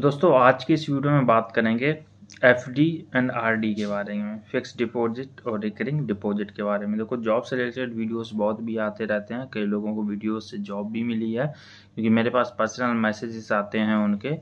तो दोस्तों आज के इस वीडियो में बात करेंगे F D and R D के बारे में फिक्स डिपॉजिट और रिकरिंग डिपॉजिट के बारे में देखो जॉब से रिलेटेड वीडियोस बहुत भी आते रहते हैं कई लोगों को वीडियोस से जॉब भी मिली है क्योंकि मेरे पास पर्सनल मैसेजेस आते हैं उनके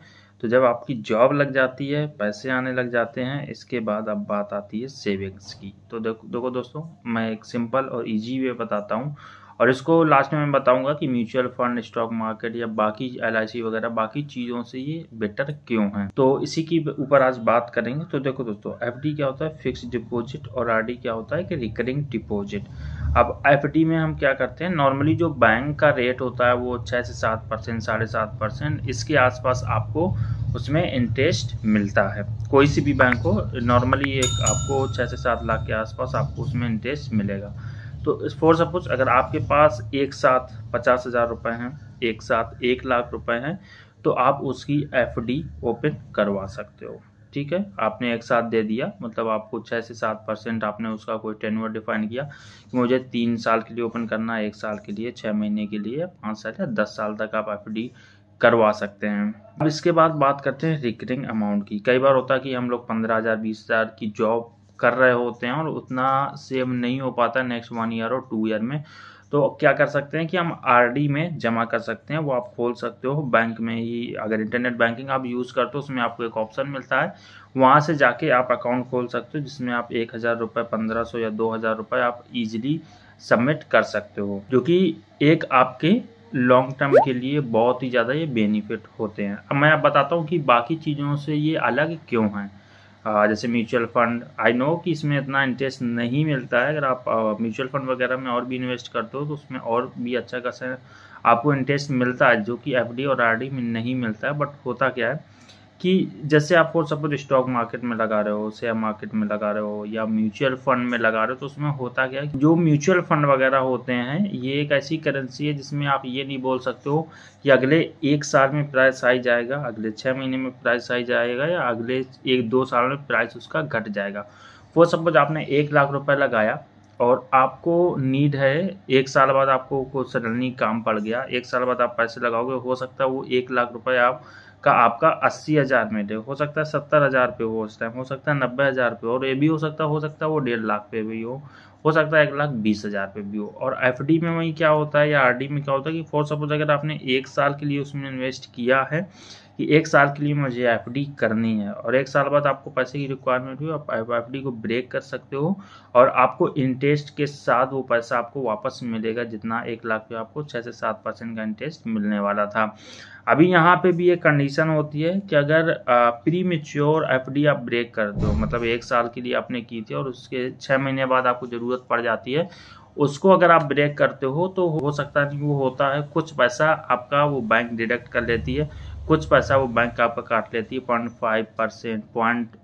तो जब आपकी जॉब लग जाती है पैसे आने लग जाते हैं इसके बाद अब बात आती है सेविंग्स की तो देखो देखो दोस्तों मैं एक सिंपल और ईजी वे बताता हूँ और इसको लास्ट में मैं बताऊंगा कि म्यूचुअल फंड स्टॉक मार्केट या बाकी एल वगैरह बाकी चीज़ों से ये बेटर क्यों है तो इसी की ऊपर आज बात करेंगे तो देखो दोस्तों एफ क्या होता है फिक्स डिपोजिट और आर क्या होता है कि रिकरिंग डिपोजिट अब एफ में हम क्या करते हैं नॉर्मली जो बैंक का रेट होता है वो छः से सात परसेंट साढ़े सात परसेंट इसके आसपास आपको उसमें इंटरेस्ट मिलता है कोई सी भी बैंक हो नॉर्मली एक आपको छः से सात लाख के आसपास आपको उसमें इंटरेस्ट मिलेगा तो फॉर सपोज अगर आपके पास एक साथ पचास हज़ार रुपए हैं एक साथ एक लाख रुपए हैं तो आप उसकी डी ओपन करवा सकते हो ठीक है आपने एक साथ दे दिया मतलब आपको छः से सात परसेंट आपने उसका कोई टेनवर डिफाइन किया कि मुझे तीन साल के लिए ओपन करना है एक साल के लिए छः महीने के लिए पाँच साल या दस साल तक आप एफ करवा सकते हैं अब इसके बाद बात करते हैं रिकरिंग अमाउंट की कई बार होता है कि हम लोग पंद्रह हज़ार बीस हज़ार की जॉब कर रहे होते हैं और उतना सेव नहीं हो पाता नेक्स्ट वन ईयर और टू ईयर में तो क्या कर सकते हैं कि हम आरडी में जमा कर सकते हैं वो आप खोल सकते हो बैंक में ही अगर इंटरनेट बैंकिंग आप यूज़ करते हो उसमें आपको एक ऑप्शन मिलता है वहाँ से जाके आप अकाउंट खोल सकते हो जिसमें आप एक हज़ार रुपये पंद्रह सौ या दो हज़ार रुपये आप इजीली सबमिट कर सकते हो जो कि एक आपके लॉन्ग टर्म के लिए बहुत ही ज़्यादा ये बेनिफिट होते हैं अब मैं आप बताता हूँ कि बाकी चीज़ों से ये अलग क्यों हैं जैसे म्यूचुअल फंड आई नो कि इसमें इतना इंटरेस्ट नहीं मिलता है अगर आप म्यूचुअल फंड वगैरह में और भी इन्वेस्ट करते हो तो उसमें और भी अच्छा खासा आपको इंटरेस्ट मिलता है जो कि एफ और आर में नहीं मिलता है बट होता क्या है कि जैसे आप फॉर सपोज स्टॉक मार्केट में लगा रहे हो शेयर मार्केट में लगा रहे हो या म्यूचुअल फंड में लगा रहे हो तो उसमें होता क्या जो म्यूचुअल फंड वगैरह होते हैं ये एक ऐसी करेंसी है जिसमें आप ये नहीं बोल सकते हो कि अगले एक साल में प्राइस आई जाएगा अगले छः महीने में प्राइस आई जाएगा या अगले एक दो साल में प्राइस उसका घट जाएगा वो सपोज आपने एक लाख रुपये लगाया और आपको नीड है एक साल बाद आपको सडनली काम पड़ गया एक साल बाद आप पैसे लगाओगे हो सकता है वो एक लाख रुपए आप का आपका अस्सी हज़ार में डे हो सकता है सत्तर हज़ार पे हो उस टाइम हो सकता है नब्बे हज़ार पे और ये भी हो सकता है हो सकता है वो डेढ़ लाख पे भी हो हो सकता है एक लाख बीस हज़ार पे भी हो और एफ में वहीं क्या होता है या आर में क्या होता है कि फॉर सपोज अगर आपने एक साल के लिए उसमें इन्वेस्ट किया है कि एक साल के लिए मुझे एफ करनी है और एक साल बाद आपको पैसे की रिक्वायरमेंट हुई आप एफ को ब्रेक कर सकते हो और आपको इंटरेस्ट के साथ वो पैसा आपको वापस मिलेगा जितना एक लाख पे आपको छः से सात परसेंट का इंटरेस्ट मिलने वाला था अभी यहाँ पे भी एक कंडीशन होती है कि अगर प्री मेच्योर एफ आप ब्रेक कर दो मतलब एक साल के लिए आपने की थी और उसके छः महीने बाद आपको ज़रूरत पड़ जाती है उसको अगर आप ब्रेक करते हो तो हो सकता है वो होता है कुछ पैसा आपका वो बैंक डिडक्ट कर लेती है कुछ पैसा वो बैंक आपका काट लेती है point five percent point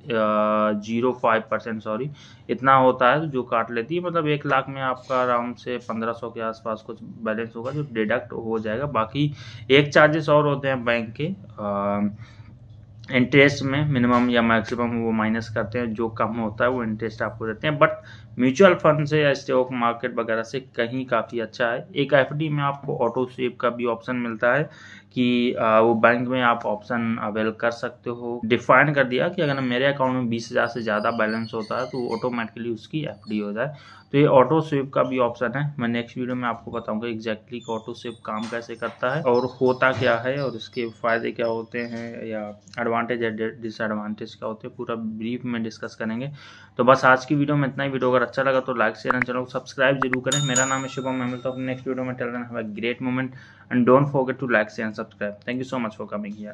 zero five percent sorry इतना होता है जो काट लेती है मतलब एक लाख में आपका अराउंड से पंद्रह सौ के आसपास कुछ बैलेंस होगा जो डिडक्ट हो जाएगा बाकी एक चार्जेस और होते हैं बैंक के आ, इंटरेस्ट में मिनिमम या मैक्सिमम वो माइनस करते हैं जो कम होता है वो इंटरेस्ट आपको देते हैं बट म्यूचुअल फंड से या स्टॉक मार्केट वगैरह से कहीं काफ़ी अच्छा है एक एफ में आपको ऑटो सेव का भी ऑप्शन मिलता है कि वो बैंक में आप ऑप्शन अवेल कर सकते हो डिफाइन कर दिया कि अगर मेरे अकाउंट में बीस हज़ार से ज़्यादा बैलेंस होता है तो ऑटोमेटिकली उसकी एफ हो जाए तो ये ऑटो स्वीप का भी ऑप्शन है मैं नेक्स्ट वीडियो में आपको बताऊंगा एग्जैक्टली ऑटो स्विप काम कैसे करता है और होता क्या है और इसके फायदे क्या होते हैं या एडवांस एडवांटेज एंड डिसएडवांटेज क्या होते हैं पूरा ब्रीफ में डिस्कस करेंगे तो बस आज की वीडियो में इतना ही वीडियो अगर अच्छा लगा तो लाइक शेयर एंड चैनल को सब्सक्राइब जरूर करें मेरा नाम है शुभम मैं मिलता हूँ नेक्स्ट वीडियो में till then have a great moment and don't forget to like share and subscribe thank you so much for coming here